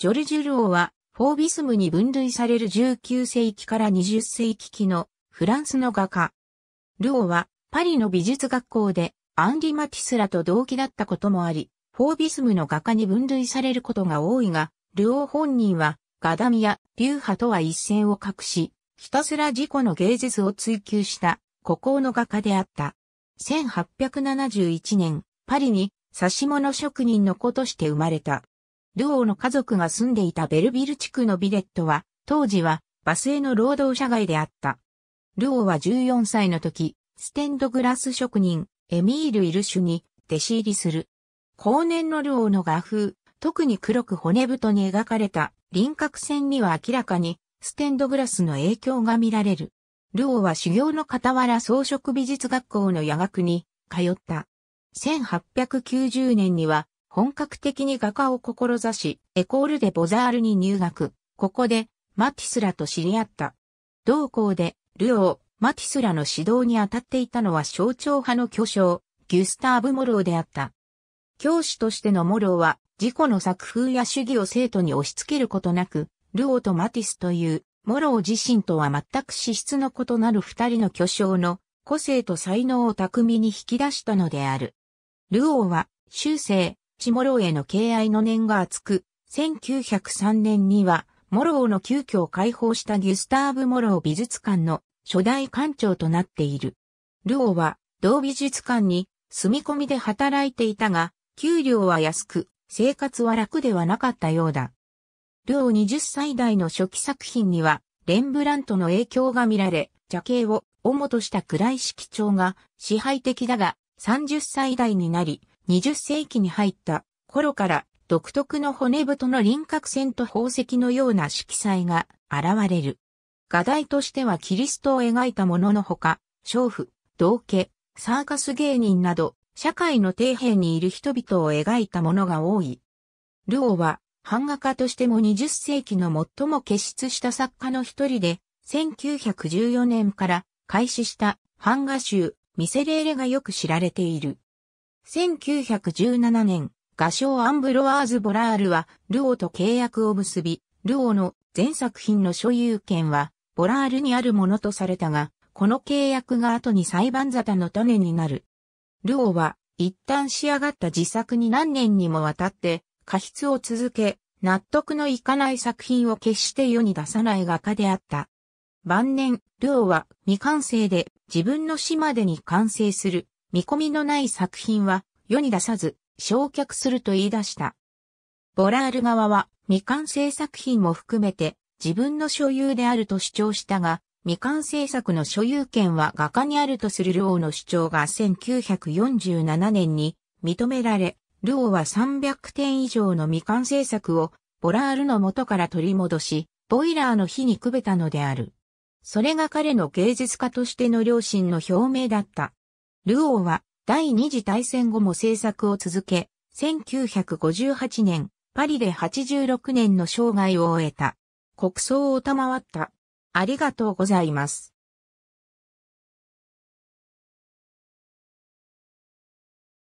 ジョルジュ・ルオは、フォービスムに分類される19世紀から20世紀期のフランスの画家。ルオは、パリの美術学校で、アンリ・マティスらと同期だったこともあり、フォービスムの画家に分類されることが多いが、ルオ本人は、ガダミや流派とは一線を画し、ひたすら自己の芸術を追求した孤高の画家であった。1871年、パリに指物職人の子として生まれた。ルオーの家族が住んでいたベルビル地区のビレットは、当時はバスへの労働者街であった。ルオーは14歳の時、ステンドグラス職人、エミール・イルシュに弟子入りする。後年のルオーの画風、特に黒く骨太に描かれた輪郭線には明らかにステンドグラスの影響が見られる。ルオーは修行の傍ら装飾美術学校の夜学に通った。1890年には本格的に画家を志し、エコールでボザールに入学。ここで、マティスラと知り合った。同校で、ルオー、マティスラの指導に当たっていたのは象徴派の巨匠、ギュスターブ・モローであった。教師としてのモローは、自己の作風や主義を生徒に押し付けることなく、ルオーとマティスという、モロー自身とは全く資質の異なる二人の巨匠の個性と才能を巧みに引き出したのである。ルオーは、修正、チ・モローへの敬愛の念が厚く、1903年には、モローの急遽解放したギュスターブ・モロー美術館の初代館長となっている。ルオは同美術館に住み込みで働いていたが、給料は安く、生活は楽ではなかったようだ。ルオ20歳代の初期作品には、レンブラントの影響が見られ、邪形を主とした暗い色調が支配的だが、30歳代になり、20世紀に入った頃から独特の骨太の輪郭線と宝石のような色彩が現れる。画題としてはキリストを描いたもののほか、娼婦、道家、サーカス芸人など、社会の底辺にいる人々を描いたものが多い。ルオーは、版画家としても20世紀の最も傑出した作家の一人で、1914年から開始した版画集、ミセレーレがよく知られている。1917年、画商アンブロワーズ・ボラールは、ルオーと契約を結び、ルオーの全作品の所有権は、ボラールにあるものとされたが、この契約が後に裁判沙汰の種になる。ルオーは、一旦仕上がった自作に何年にもわたって、過失を続け、納得のいかない作品を決して世に出さない画家であった。晩年、ルオーは未完成で自分の死までに完成する見込みのない作品は世に出さず、焼却すると言い出した。ボラール側は未完成作品も含めて自分の所有であると主張したが、未完成作の所有権は画家にあるとするルオーの主張が1947年に認められ、ルオーは300点以上の未完成作をボラールの元から取り戻し、ボイラーの火にくべたのである。それが彼の芸術家としての良心の表明だった。ルオーは第二次大戦後も制作を続け、1958年、パリで86年の生涯を終えた。国葬を賜った。ありがとうございます。